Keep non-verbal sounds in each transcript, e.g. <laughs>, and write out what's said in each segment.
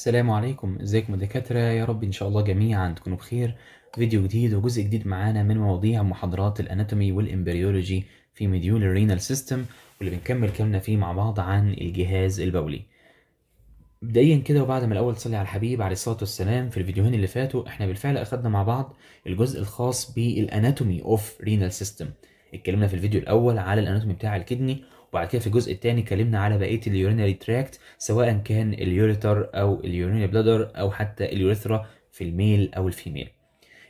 السلام عليكم ازيكم يا دكاترة يا رب ان شاء الله جميعا تكونوا بخير فيديو جديد وجزء جديد معانا من مواضيع محاضرات الاناتومي والامبريولوجي في مديول الرينال سيستم واللي بنكمل كلامنا فيه مع بعض عن الجهاز البولي بدايا كده وبعد ما الاول صلي على الحبيب عليه الصلاه والسلام في الفيديوهين اللي فاتوا احنا بالفعل اخدنا مع بعض الجزء الخاص بالاناتومي اوف رينال سيستم اتكلمنا في الفيديو الاول على الاناتومي بتاع الكدني وبعد كده في الجزء الثاني اتكلمنا على بقيه اليورينري تراكت سواء كان اليوريتر او اليورينري بلادر او حتى اليوريثرا في الميل او الفيميل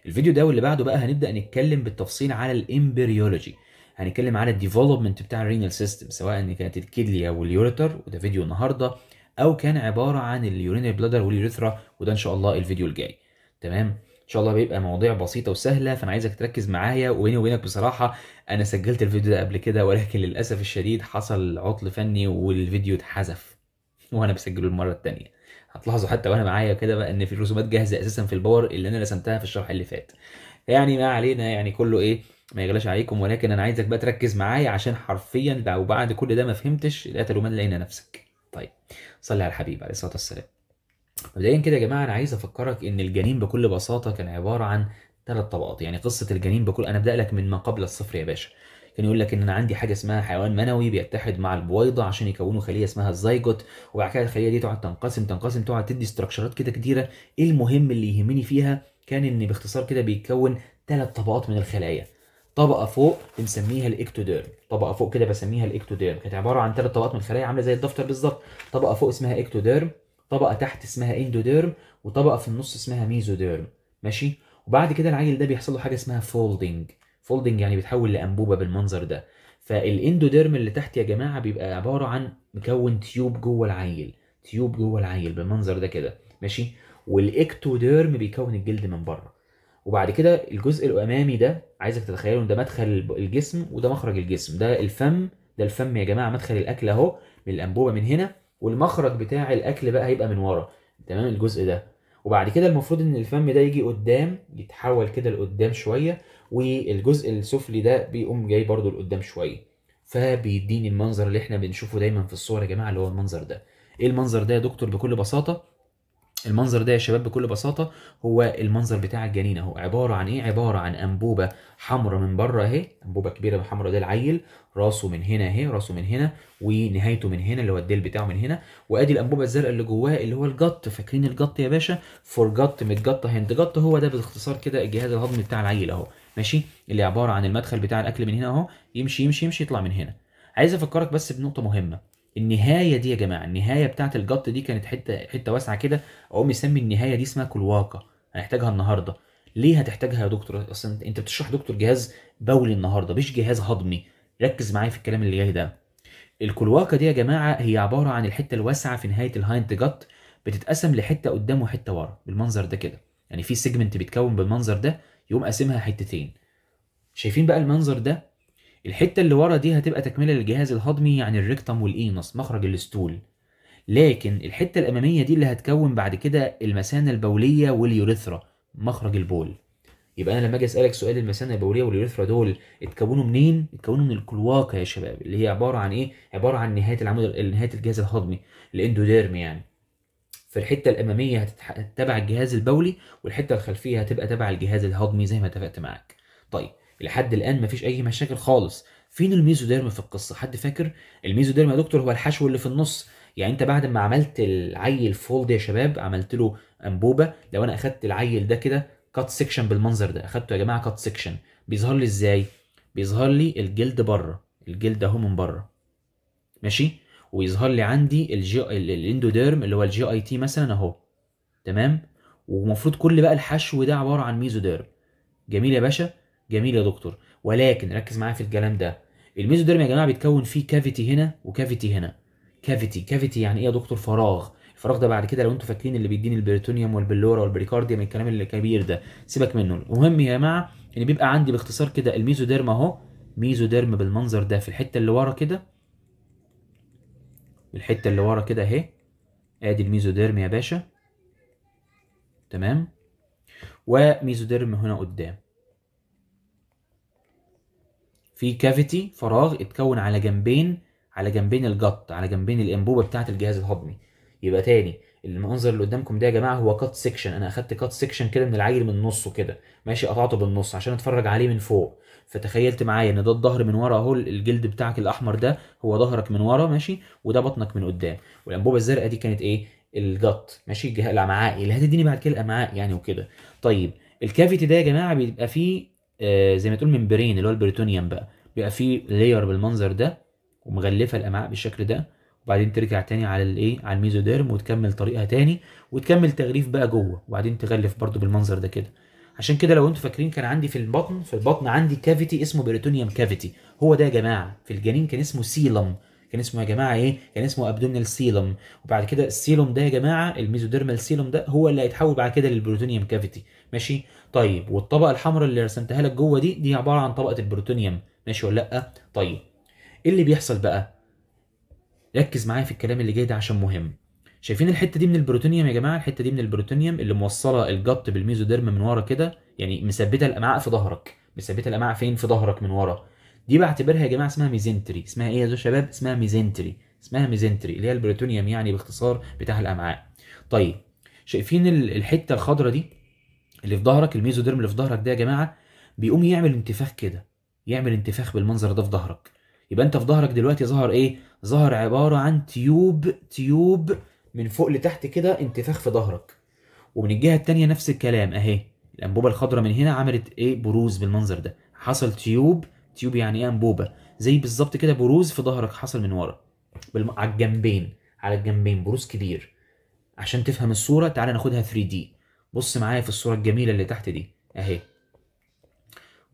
الفيديو ده واللي بعده بقى هنبدا نتكلم بالتفصيل على الامبريولوجي هنتكلم على الديفلوبمنت بتاع الرينال سيستم سواء كانت الكيدليا واليوريتر وده فيديو النهارده او كان عباره عن اليورينري بلادر واليوريثرا وده ان شاء الله الفيديو الجاي تمام شاء الله بيبقى مواضيع بسيطه وسهله فانا عايزك تركز معايا وبيني وبينك بصراحه انا سجلت الفيديو ده قبل كده ولكن للاسف الشديد حصل عطل فني والفيديو اتحذف <laughs> وانا بسجله المره التانية هتلاحظوا حتى وانا معايا كده بقى ان في رسومات جاهزه اساسا في الباور اللي انا رسمتها في الشرح اللي فات يعني ما علينا يعني كله ايه ما يغلاش عليكم ولكن انا عايزك بقى تركز معايا عشان حرفيا لو بعد كل ده ما فهمتش لا تلومن لقينا نفسك طيب صلي على الحبيب عليه الصلاه والسلام مبدئيا كده يا جماعه انا عايز افكرك ان الجنين بكل بساطه كان عباره عن ثلاث طبقات يعني قصه الجنين بكل انا ابدا لك من ما قبل الصفر يا باشا كان يقول لك ان انا عندي حاجه اسمها حيوان منوي بيتحد مع البويضه عشان يكونوا خليه اسمها الزيجوت وبعد كده الخليه دي تقعد تنقسم تنقسم تقعد تدي استراكشرات كده كتيره ايه المهم اللي يهمني فيها كان ان باختصار كده بيتكون ثلاث طبقات من الخلايا طبقه فوق بنسميها الاكتوديرم طبقه فوق كده بسميها الاكتوديرم كانت عباره عن ثلاث طبقات من الخلايا عامله زي الدفتر بالظبط طبقه فوق اسمها اكتوديرم طبقه تحت اسمها اندوديرم وطبقه في النص اسمها ميزوديرم ماشي وبعد كده العيل ده بيحصل له حاجه اسمها فولدنج فولدنج يعني بيتحول لانبوبه بالمنظر ده فالاندوديرم اللي تحت يا جماعه بيبقى عباره عن مكون تيوب جوه العيل تيوب جوه العيل بالمنظر ده كده ماشي والاكتوديرم بيكون الجلد من بره وبعد كده الجزء الامامي ده عايزك تتخيله ده مدخل الجسم وده مخرج الجسم ده الفم ده الفم يا جماعه مدخل الاكل اهو من الانبوبه من هنا والمخرج بتاع الاكل بقى هيبقى من ورا تمام الجزء ده وبعد كده المفروض ان الفم ده يجي قدام يتحول كده لقدام شويه والجزء السفلي ده بيقوم جاي برده لقدام شويه فبيديني المنظر اللي احنا بنشوفه دايما في الصور يا جماعه اللي هو المنظر ده ايه المنظر ده يا دكتور بكل بساطه المنظر ده يا شباب بكل بساطة هو المنظر بتاع الجنين اهو عبارة عن ايه؟ عبارة عن انبوبة حمراء من بره اهي انبوبة كبيرة حمراء ده العيل راسه من هنا اهي راسه من هنا ونهايته من هنا اللي هو الديل بتاعه من هنا وادي الانبوبة الزرقاء اللي جواه اللي هو الجط فاكرين الجط يا باشا فور جط متجط هند جط هو ده باختصار كده الجهاز الهضمي بتاع العيل اهو ماشي اللي عبارة عن المدخل بتاع الاكل من هنا اهو يمشي يمشي يمشي يطلع من هنا عايز افكرك بس بنقطة مهمة النهايه دي يا جماعه النهايه بتاعه الجط دي كانت حته حته واسعه كده اقوم يسمي النهايه دي اسمها كلواقه هنحتاجها النهارده ليه هتحتاجها يا دكتور اصلا انت بتشرح دكتور جهاز بولي النهارده مش جهاز هضمي ركز معايا في الكلام اللي جاي ده الكلواقه دي يا جماعه هي عباره عن الحته الواسعه في نهايه الهايند جت بتتقسم لحته قدام وحته ورا بالمنظر ده كده يعني في سيجمنت بيتكون بالمنظر ده يقوم قاسمها حتتين شايفين بقى المنظر ده الحتة اللي ورا دي هتبقى تكملة للجهاز الهضمي يعني الريكتم والإينص مخرج الستول لكن الحتة الأمامية دي اللي هتكون بعد كده المثانة البولية واليوريثرا مخرج البول يبقى انا لما اجي اسالك سؤال المثانه البوليه واليوريثرا دول اتكونوا منين؟ اتكونوا من الكلواكا يا شباب اللي هي عباره عن ايه؟ عباره عن نهايه العمود نهايه الجهاز الهضمي الاندوديرم يعني. فالحته الاماميه هتتبع الجهاز البولي والحته الخلفيه هتبقى تبع الجهاز الهضمي زي ما اتفقت معاك. طيب لحد الان مفيش اي مشاكل خالص فين الميزوديرم في القصه حد فاكر الميزوديرم يا دكتور هو الحشو اللي في النص يعني انت بعد ما عملت العيل فولد يا شباب عملت له انبوبه لو انا اخدت العيل ده كده كات سيكشن بالمنظر ده اخدته يا جماعه كات سيكشن بيظهر لي ازاي بيظهر لي الجلد بره الجلد اهو من بره ماشي ويظهر لي عندي الجي الاندوديرم اللي هو الجي اي تي مثلا اهو تمام ومفروض كل بقى الحشو ده عباره عن ميزوديرم جميل يا باشا جميل يا دكتور ولكن ركز معايا في الكلام ده الميزوديرم يا جماعه بيتكون فيه كافيتي هنا وكافيتي هنا كافيتي كافيتي يعني ايه يا دكتور فراغ الفراغ ده بعد كده لو انتوا فاكرين اللي بيديني البريتونيوم والبلورا من الكلام الكبير ده سيبك منه المهم يا جماعه ان بيبقى عندي باختصار كده الميزوديرم اهو ميزوديرم بالمنظر ده في الحته اللي ورا كده الحته اللي ورا كده اهي ادي الميزوديرم يا باشا تمام وميزوديرم هنا قدام في كافيتي فراغ اتكون على جنبين على جنبين الجط على جنبين الانبوبه بتاعه الجهاز الهضمي يبقى تاني المنظر اللي قدامكم ده يا جماعه هو كات سيكشن انا اخدت كات سيكشن كده من العجل من نصه كده ماشي قطعته بالنص عشان اتفرج عليه من فوق فتخيلت معايا ان ده الظهر من ورا اهو الجلد بتاعك الاحمر ده هو ظهرك من ورا ماشي وده بطنك من قدام والانبوبه الزرقاء دي كانت ايه الجط ماشي الامعاء اللي هتديني بعد كده الامعاء يعني وكده طيب الكافيتي ده يا جماعه بيبقى فيه آه، زي ما تقول ممبرين اللي هو البريتونيوم بقى بيبقى فيه لاير بالمنظر ده ومغلفه الامعاء بالشكل ده وبعدين ترجع تاني على الايه على الميزوديرم وتكمل طريقها تاني وتكمل تغليف بقى جوه وبعدين تغلف برده بالمنظر ده كده عشان كده لو انتوا فاكرين كان عندي في البطن في البطن عندي كافيتي اسمه بريتونيوم كافيتي هو ده يا جماعه في الجنين كان اسمه سيلم كان اسمه يا جماعه ايه كان اسمه ابدومينال سيلوم وبعد كده السيلوم ده يا جماعه الميزوديرمال سيلوم ده هو اللي هيتحول بعد كده للبروتونيوم كافيتي ماشي طيب والطبقه الحمراء اللي رسمتها لك جوه دي دي عباره عن طبقه البروتونيوم ماشي ولا لا طيب ايه اللي بيحصل بقى ركز معايا في الكلام اللي جاي ده عشان مهم شايفين الحته دي من البروتونيوم يا جماعه الحته دي من البروتونيوم اللي موصله الجبط بالميزوديرم من ورا كده يعني مثبته الامعاء في ظهرك مثبته الامعاء فين في ظهرك من ورا دي بعتبرها يا جماعه اسمها ميزنتري اسمها ايه يا شباب اسمها ميزنتري اسمها ميزنتري اللي هي البريتونيوم يعني باختصار بتاع الامعاء طيب شايفين الحته الخضراء دي اللي في ظهرك الميزوديرم اللي في ظهرك ده يا جماعه بيقوم يعمل انتفاخ كده يعمل انتفاخ بالمنظر ده في ظهرك يبقى انت في ظهرك دلوقتي ظهر ايه ظهر عباره عن تيوب تيوب من فوق لتحت كده انتفاخ في ظهرك ومن الجهه الثانيه نفس الكلام اهي الانبوبه الخضراء من هنا عملت ايه بروز بالمنظر ده حصل تيوب تيوب يعني ايه انبوبه زي بالظبط كده بروز في ظهرك حصل من ورا بالم... على الجنبين على الجنبين بروز كبير عشان تفهم الصوره تعالى ناخدها 3 دي بص معايا في الصوره الجميله اللي تحت دي اهي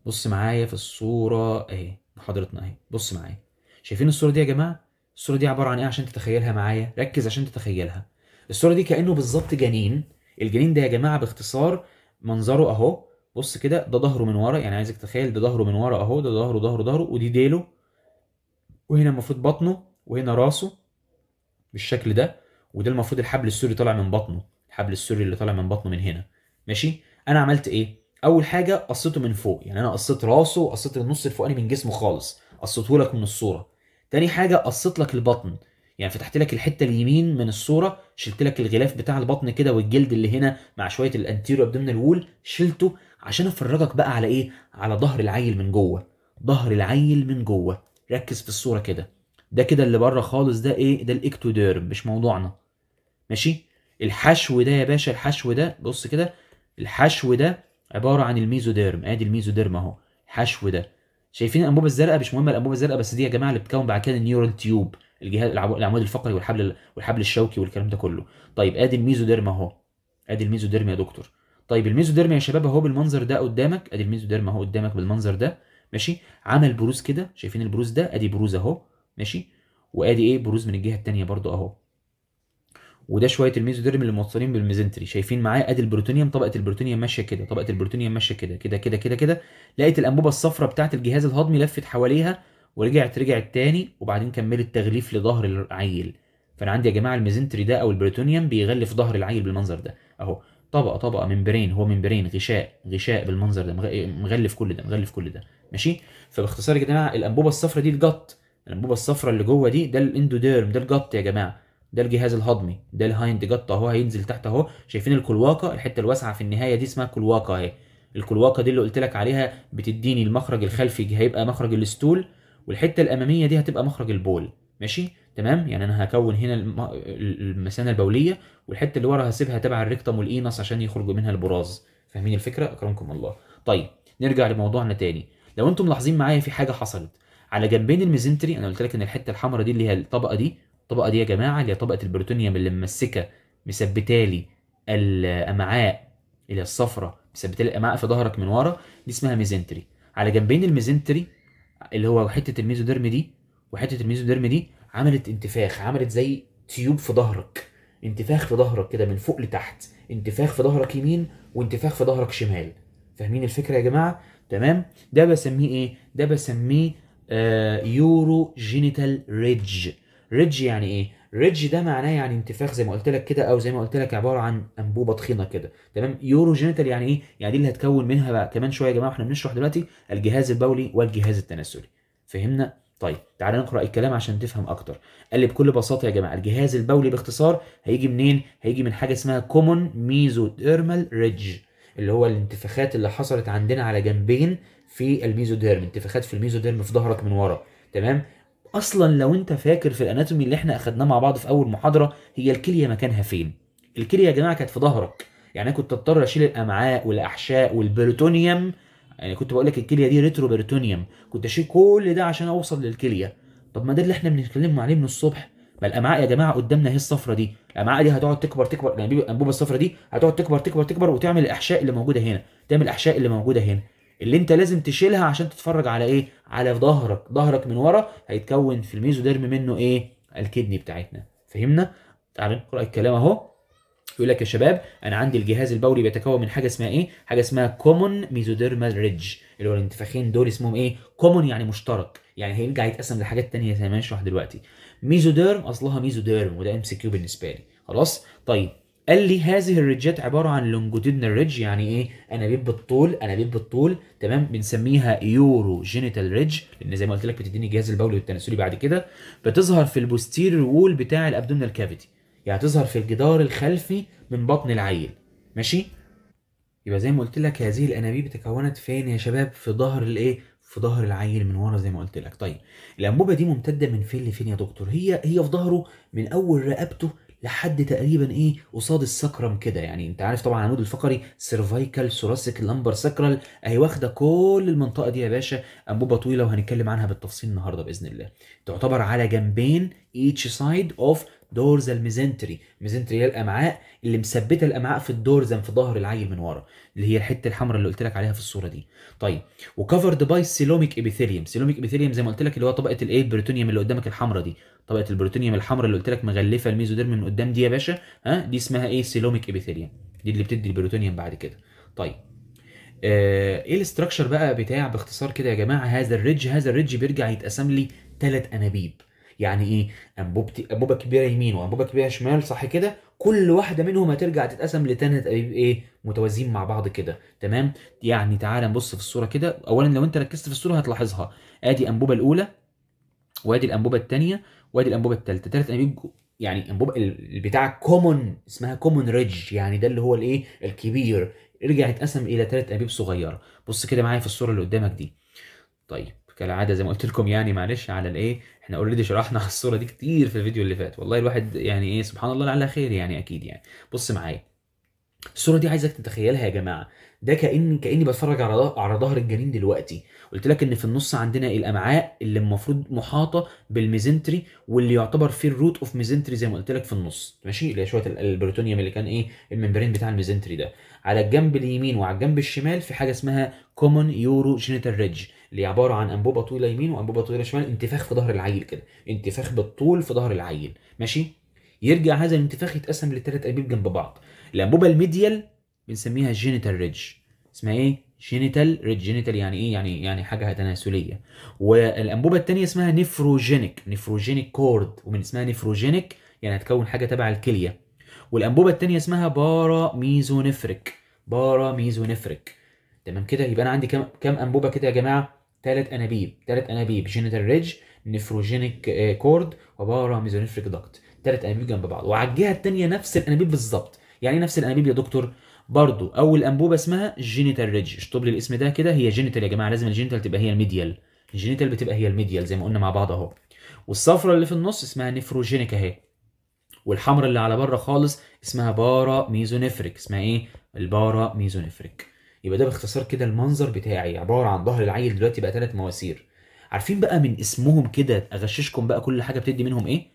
بص معايا في الصوره اهي حضرتنا اهي بص معايا شايفين الصوره دي يا جماعه الصوره دي عباره عن ايه عشان تتخيلها معايا ركز عشان تتخيلها الصوره دي كانه بالظبط جنين الجنين ده يا جماعه باختصار منظره اهو بص كده ده ظهره من ورا يعني عايزك تتخيل ده ظهره من ورا اهو ده ظهره ظهره ظهره ودي ديله وهنا المفروض بطنه وهنا راسه بالشكل ده وده المفروض الحبل السوري طالع من بطنه الحبل السوري اللي طالع من بطنه من هنا ماشي انا عملت ايه اول حاجه قصيته من فوق يعني انا قصيت راسه وقصيت النص الفوقاني من جسمه خالص قصيته لك من الصوره تاني حاجه قصيت لك البطن يعني فتحت لك الحته اليمين من الصوره شلت لك الغلاف بتاع البطن كده والجلد اللي هنا مع شويه الانتيرو ضمن الول شلته عشان افرجك بقى على ايه على ظهر العيل من جوه ظهر العيل من جوه ركز في الصوره كده ده كده اللي بره خالص ده ايه ده الاكتوديرم مش موضوعنا ماشي الحشو ده يا باشا الحشو ده بص كده الحشو ده عباره عن الميزوديرم ادي الميزوديرم اهو الحشو ده شايفين الانبوبه الزرقاء مش مهمه الانبوبه الزرقاء بس دي يا جماعه اللي بتكون بعد كده النيورال تيوب الجهاز العمود الفقري والحبل والحبل الشوكي والكلام ده كله طيب ادي الميزوديرم اهو ادي الميزوديرم يا دكتور طيب الميزوديرم يا شباب اهو بالمنظر ده قدامك ادي الميزوديرم اهو قدامك بالمنظر ده ماشي عمل بروز كده شايفين البروز ده ادي بروز اهو ماشي وادي ايه بروز من الجهه الثانيه برده اهو وده شويه الميزوديرم اللي موصلين بالميزنتري شايفين معاه ادي البروتونيوم طبقه البروتونيوم ماشيه كده طبقه البروتونيوم ماشيه كده كده كده كده كده لقيت الانبوبه الصفراء بتاعه الجهاز الهضمي لفت حواليها ورجعت رجعت تاني وبعدين كملت تغليف لظهر العيل فانا عندي يا جماعه الميزنتري ده او البريتونيوم بيغلف ظهر العيل بالمنظر ده اهو طبقه طبقه ممبرين هو ممبرين غشاء غشاء بالمنظر ده مغلف كل ده مغلف كل ده ماشي فباختصار يا جماعه الانبوبه الصفراء دي الجط الانبوبه الصفراء اللي جوه دي ده الاندوديرم ده الجط يا جماعه ده الجهاز الهضمي ده الهايند جط اهو هينزل تحت اهو شايفين الكلواقه الحته الواسعه في النهايه دي اسمها كلواقه اهي الكلواقه دي اللي قلت لك عليها بتديني المخرج الخلفي هيبقى مخرج الاستول والحته الاماميه دي هتبقى مخرج البول ماشي تمام يعني انا هكون هنا المثانه البوليه والحته اللي ورا هسيبها تبع الريكتم والإينس عشان يخرجوا منها البراز فاهمين الفكره اكرمكم الله طيب نرجع لموضوعنا تاني لو انتم ملاحظين معايا في حاجه حصلت على جنبين الميزنتري انا قلت لك ان الحته الحمراء دي اللي هي الطبقه دي الطبقه دي يا جماعه اللي هي طبقه البروتونيوم اللي ممسكه مثبتالي الامعاء اللي هي الصفراء مثبتالي الامعاء في ظهرك من ورا دي اسمها ميزنتري على جنبين الميزنتري اللي هو حته الميزوديرم دي وحته الميزوديرم دي عملت انتفاخ عملت زي تيوب في ظهرك انتفاخ في ظهرك كده من فوق لتحت انتفاخ في ظهرك يمين وانتفاخ في ظهرك شمال فاهمين الفكره يا جماعه تمام ده بسميه ايه ده بسميه آه يورو جينيتال ريدج ريدج يعني ايه ريدج ده معناه يعني انتفاخ زي ما قلت لك كده او زي ما قلت لك عباره عن انبوبه تخينه كده تمام يوروجينيتال يعني ايه يعني دي اللي هتكون منها بقى كمان شويه يا جماعه واحنا بنشرح دلوقتي الجهاز البولي والجهاز التناسلي فهمنا طيب تعالى نقرا الكلام عشان تفهم اكتر قال لي بكل بساطه يا جماعه الجهاز البولي باختصار هيجي منين هيجي من حاجه اسمها كومون ميزوديرمال ريدج اللي هو الانتفاخات اللي حصلت عندنا على جنبين في الميزوديرم انتفاخات في الميزوديرم في ظهرك من ورا تمام اصلا لو انت فاكر في الاناتومي اللي احنا اخدناه مع بعض في اول محاضره هي الكليه مكانها فين الكليه يا جماعه كانت في ظهرك يعني انا كنت اضطر اشيل الامعاء والاحشاء والبريتونيوم يعني كنت بقول لك الكليه دي ريترو بريتونيوم كنت اشيل كل ده عشان اوصل للكليه طب ما ده اللي احنا بنتكلم عليه من الصبح ما الامعاء يا جماعه قدامنا اهي الصفرة دي الامعاء دي هتقعد تكبر تكبر الانبوبه يعني يعني الصفرة دي هتقعد تكبر تكبر تكبر وتعمل الاحشاء اللي موجوده هنا تعمل الاحشاء اللي موجوده هنا اللي انت لازم تشيلها عشان تتفرج على ايه على ظهرك ظهرك من ورا هيتكون في الميزوديرم منه ايه الكدني بتاعتنا فهمنا تعالى نقرا الكلام اهو يقول لك يا شباب انا عندي الجهاز البولي بيتكون من حاجه اسمها ايه حاجه اسمها كومون ميزوديرمال ريدج اللي هو الانتفاخين دول اسمهم ايه كومون يعني مشترك يعني هيرجع يتقسم لحاجات تانية زي ما هنشرح دلوقتي ميزوديرم اصلها ميزوديرم وده ام سي كيو بالنسبه لي خلاص طيب قال لي هذه الريجات عباره عن لونجوديدنال ريدج يعني ايه انابيب بالطول انابيب بالطول تمام بنسميها يورو جينيتال ريدج لان زي ما قلت لك بتديني الجهاز البولي والتناسلي بعد كده بتظهر في البوستيريور وول بتاع الابدومينال كافيتي يعني تظهر في الجدار الخلفي من بطن العيل ماشي يبقى زي ما قلت لك هذه الانابيب تكونت فين يا شباب في ظهر الايه في ظهر العيل من ورا زي ما قلت لك طيب الانبوبه دي ممتده من فين لفين يا دكتور هي هي في ظهره من اول رقبته لحد تقريبا ايه قصاد السكرم كده يعني انت عارف طبعا العمود الفقري سيرفايكال ثوراسيك لامبر ساكرال اهي واخده كل المنطقه دي يا باشا انبوبه طويله وهنتكلم عنها بالتفصيل النهارده باذن الله تعتبر على جنبين each side of دورز الميزنتري ميزنتري هي الامعاء اللي مثبته الامعاء في الدورزم في ظهر العيل من ورا اللي هي الحته الحمراء اللي قلت لك عليها في الصوره دي طيب وكفرد باي سيلوميك ابيثيليوم سيلوميك ابيثيليوم زي ما قلت لك اللي هو طبقه الايه البروتونيوم اللي قدامك الحمراء دي طبقه البروتونيوم الحمراء اللي قلت لك مغلفه الميزوديرم من قدام دي يا باشا ها دي اسمها ايه سيلوميك ابيثيليوم دي اللي بتدي البروتونيوم بعد كده طيب آه، ايه الاستراكشر بقى بتاع باختصار كده يا جماعه هذا الريدج هذا الريدج بيرجع يتقسم لي ثلاث انابيب يعني ايه انبوبتي انبوبه كبيره يمين وانبوبه كبيره شمال صح كده كل واحده منهم هترجع تتقسم لتاني ابيب ايه متوازيين مع بعض كده تمام يعني تعالى نبص في الصوره كده اولا لو انت ركزت في الصوره هتلاحظها ادي الانبوبه الاولى وادي الانبوبه الثانيه وادي الانبوبه الثالثه تلات انابيب يعني انبوبه البتاع كومون اسمها كومون ريدج يعني ده اللي هو الايه الكبير رجع اتقسم الى ثلاث انابيب صغيره بص كده معايا في الصوره اللي قدامك دي طيب كالعاده زي ما قلت لكم يعني معلش على الايه احنا اوريدي شرحنا على الصوره دي كتير في الفيديو اللي فات والله الواحد يعني ايه سبحان الله على خير يعني اكيد يعني بص معايا الصوره دي عايزك تتخيلها يا جماعه ده كان كاني بتفرج على على ظهر الجنين دلوقتي قلت لك ان في النص عندنا الامعاء اللي المفروض محاطه بالميزنتري واللي يعتبر فيه الروت اوف ميزنتري زي ما قلت لك في النص ماشي اللي هي شويه البروتونيوم اللي كان ايه الممبرين بتاع الميزنتري ده على الجنب اليمين وعلى الجنب الشمال في حاجه اسمها كومون يورو جينيتال ريدج اللي عباره عن انبوبه طويله يمين وانبوبه طويله شمال انتفاخ في ظهر العيل كده انتفاخ بالطول في ظهر العيل ماشي يرجع هذا الانتفاخ يتقسم لثلاث انبوب جنب بعض الانبوبه الميديال بنسميها جينيتال ريدج اسمها ايه جينيتال ريدج جينيتال يعني ايه يعني يعني حاجه تناسليه والانبوبه الثانيه اسمها نيفروجينيك نيفروجينيك كورد ومن اسمها نيفروجينيك يعني هتكون حاجه تبع الكليه والانبوبه الثانيه اسمها بارا ميزونيفريك بارا ميزونيفريك تمام كده يبقى انا عندي كام كام انبوبه كده يا جماعه ثلاث انابيب ثلاث انابيب جينيتال ريدج نفروجينيك كورد وبارا ميزونيفريك داكت ثلاث انابيب جنب بعض وعلى الجهه الثانيه نفس الانابيب بالظبط يعني ايه نفس الانابيب يا دكتور برضو اول انبوبه اسمها جينيتال ريدج اشطب لي الاسم ده كده هي جينيتال يا جماعه لازم الجينيتال تبقى هي الميديال الجينيتال بتبقى هي الميديال زي ما قلنا مع بعض اهو والصفرة اللي في النص اسمها نفروجينيك اهي والحمرا اللي على بره خالص اسمها بارا ميزونيفريك اسمها ايه البارا ميزونيفريك يبقى ده باختصار كده المنظر بتاعي عباره عن ظهر العيل دلوقتي بقى ثلاث مواسير عارفين بقى من اسمهم كده اغششكم بقى كل حاجه بتدي منهم ايه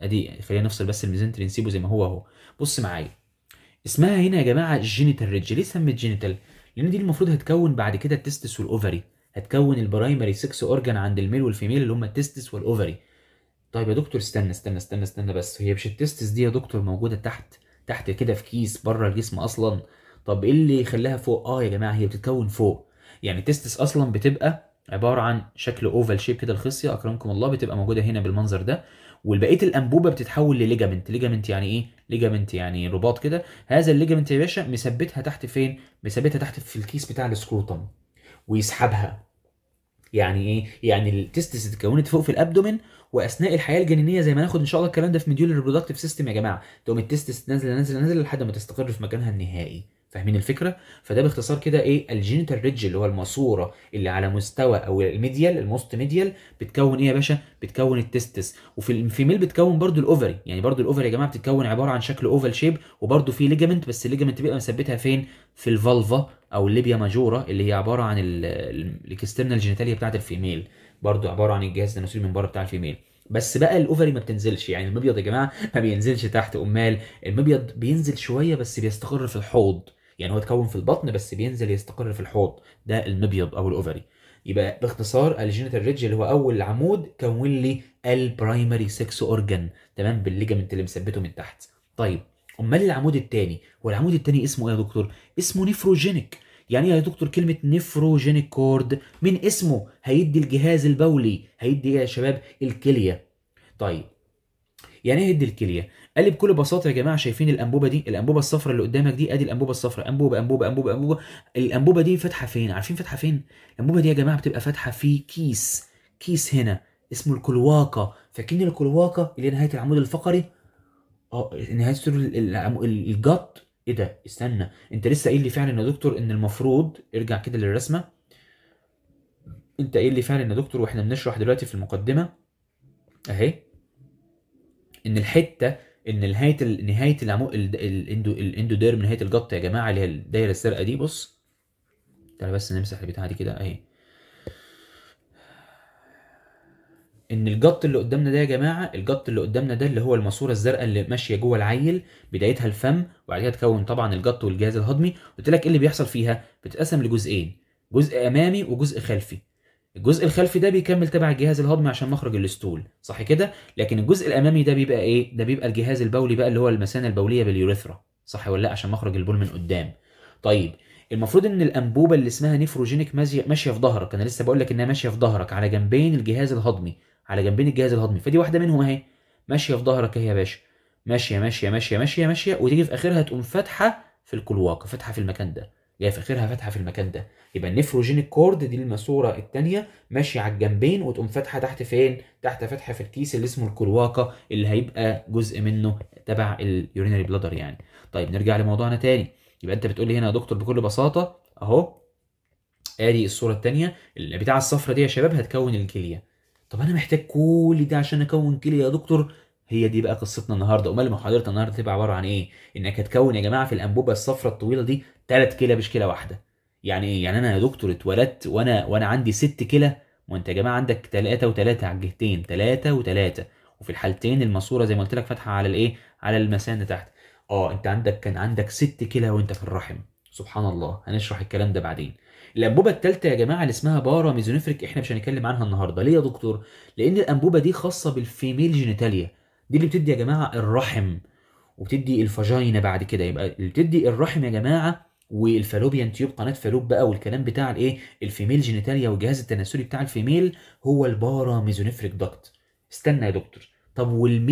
ادي خلينا نفصل بس الميزنتري نسيبه زي ما هو اهو بص معايا اسمها هنا يا جماعه جينيتال ريدج ليه سميت جينيتال لان دي المفروض هتكون بعد كده التستس والاوفري هتكون البرايمري سكس اورجان عند الميل والفيميل اللي هم التستس والاوفري طيب يا دكتور استنى استنى استنى استنى بس هي مش التستس دي يا دكتور موجوده تحت تحت كده في كيس بره الجسم اصلا طب ايه اللي يخليها فوق اه يا جماعه هي بتتكون فوق يعني التستس اصلا بتبقى عباره عن شكل اوفال شيب كده الخصيه اكرمكم الله بتبقى موجوده هنا بالمنظر ده والبقيه الانبوبه بتتحول لليجامنت ليجامنت يعني ايه ليجامنت يعني رباط كده هذا الليجامنت يا باشا مثبتها تحت فين مثبتها تحت في الكيس بتاع السكروتم ويسحبها يعني ايه يعني التستس اتكونت فوق في الابدومين واثناء الحياه الجنينيه زي ما ناخد ان شاء الله الكلام ده في مديول الريبرودكتيف سيستم يا جماعه تقوم التستس نازله نازله نازله لحد ما تستقر في مكانها النهائي فاهمين الفكره فده باختصار كده ايه الجينيتال ريدج اللي هو الماسوره اللي على مستوى او الميديال الموست ميديال بتكون ايه يا باشا بتكون التستس وفي الفيميل بتكون برده الاوفري يعني برده الاوفري يا جماعه بتتكون عباره عن شكل اوفال شيب وبرده في ليجامنت بس الليجامنت بيبقى مثبتها فين في الفالفا او الليبيا ماجورا اللي هي عباره عن الاكسترنال جينيتاليا بتاعه الفيميل برده عباره عن الجهاز التناسلي من بره بتاع الفيميل بس بقى الاوفري ما بتنزلش يعني المبيض يا جماعه <laughs> ما بينزلش تحت امال المبيض بينزل شويه بس بيستقر في الحوض يعني هو اتكون في البطن بس بينزل يستقر في الحوض ده المبيض او الاوفري يبقى باختصار الجينيتال ريدج اللي هو اول عمود كون لي البرايمري سكس اورجان تمام بالليجامنت اللي مثبته من تحت طيب امال العمود الثاني والعمود الثاني اسمه ايه يا دكتور اسمه نيفروجينيك يعني ايه يا دكتور كلمه نيفروجينيك كورد من اسمه هيدي الجهاز البولي هيدي يا شباب الكليه طيب يعني ايه هيدي الكليه قال لي بكل بساطه يا جماعه شايفين الانبوبه دي الانبوبه الصفراء اللي قدامك دي ادي الانبوبه الصفراء انبوبه انبوبه انبوبه انبوبه الانبوبه دي فاتحه فين عارفين فاتحه فين الانبوبه دي يا جماعه بتبقى فاتحه في كيس كيس هنا اسمه الكلواقه فاكرين الكلواقه اللي نهايه العمود الفقري اه نهايه الجط ايه ده استنى انت لسه قايل لي فعلا يا دكتور ان المفروض ارجع كده للرسمه انت قايل لي فعلا يا دكتور واحنا بنشرح دلوقتي في المقدمه اهي ان الحته ان نهايه نهايه العمود الاندو الاندوديرم نهايه الجط يا جماعه اللي هي الدايره السرقه دي بص تعالى بس نمسح البتاعه دي كده اهي ان الجط اللي قدامنا ده يا جماعه الجط اللي قدامنا ده اللي هو الماسوره الزرقاء اللي ماشيه جوه العيل بدايتها الفم وبعدها تكون طبعا الجط والجهاز الهضمي قلت لك ايه اللي بيحصل فيها بتتقسم لجزئين جزء امامي وجزء خلفي الجزء الخلفي ده بيكمل تبع الجهاز الهضمي عشان مخرج الستول صح كده لكن الجزء الامامي ده بيبقى ايه ده بيبقى الجهاز البولي بقى اللي هو المثانه البوليه باليوريثرا صح ولا لا عشان مخرج البول من قدام طيب المفروض ان الانبوبه اللي اسمها نيفروجينيك ماشيه في ظهرك انا لسه بقول لك انها ماشيه في ظهرك على جنبين الجهاز الهضمي على جنبين الجهاز الهضمي فدي واحده منهم اهي ماشيه في ظهرك اهي يا باشا ماشيه ماشيه ماشيه ماشيه ماشيه وتيجي في اخرها تقوم فاتحه في الكلواقه فاتحه في المكان ده اللي هي في اخرها فاتحه في المكان ده يبقى النفروجينيك كورد دي الماسوره الثانيه ماشيه على الجنبين وتقوم فاتحه تحت فين تحت فاتحه في الكيس اللي اسمه الكرواقه اللي هيبقى جزء منه تبع اليورينري بلادر يعني طيب نرجع لموضوعنا تاني يبقى انت بتقول لي هنا يا دكتور بكل بساطه اهو ادي الصوره الثانيه البتاعه الصفرا دي يا شباب هتكون الكليه طب انا محتاج كل ده عشان اكون كليه يا دكتور هي دي بقى قصتنا النهارده امال محاضرتنا النهارده تبقى عباره عن ايه انك هتكون يا جماعه في الانبوبه الصفراء الطويله دي 3 كلى مش كلى واحده يعني ايه يعني انا يا دكتور اتولدت وانا وانا عندي 6 كلى ما انت يا جماعه عندك 3 و3 على الجهتين 3 و3 وفي الحالتين الماسوره زي ما قلت لك فاتحه على الايه على المسان تحت اه انت عندك كان عندك 6 كلى وانت في الرحم سبحان الله هنشرح الكلام ده بعدين الانبوبه الثالثه يا جماعه اللي اسمها بارا ميزونيفريك احنا مش هنتكلم عنها النهارده ليه يا دكتور لان الانبوبه دي خاصه بالفيميل جينيتاليا دي اللي بتدي يا جماعه الرحم وبتدي الفاجينا بعد كده يبقى اللي بتدي الرحم يا جماعه والفالوبيان تيوب قناه فالوب بقى والكلام بتاع الايه الفيميل جينيتاليا والجهاز التناسلي بتاع الفيميل هو البارا الباراميزونيفريك داكت استنى يا دكتور طب والميل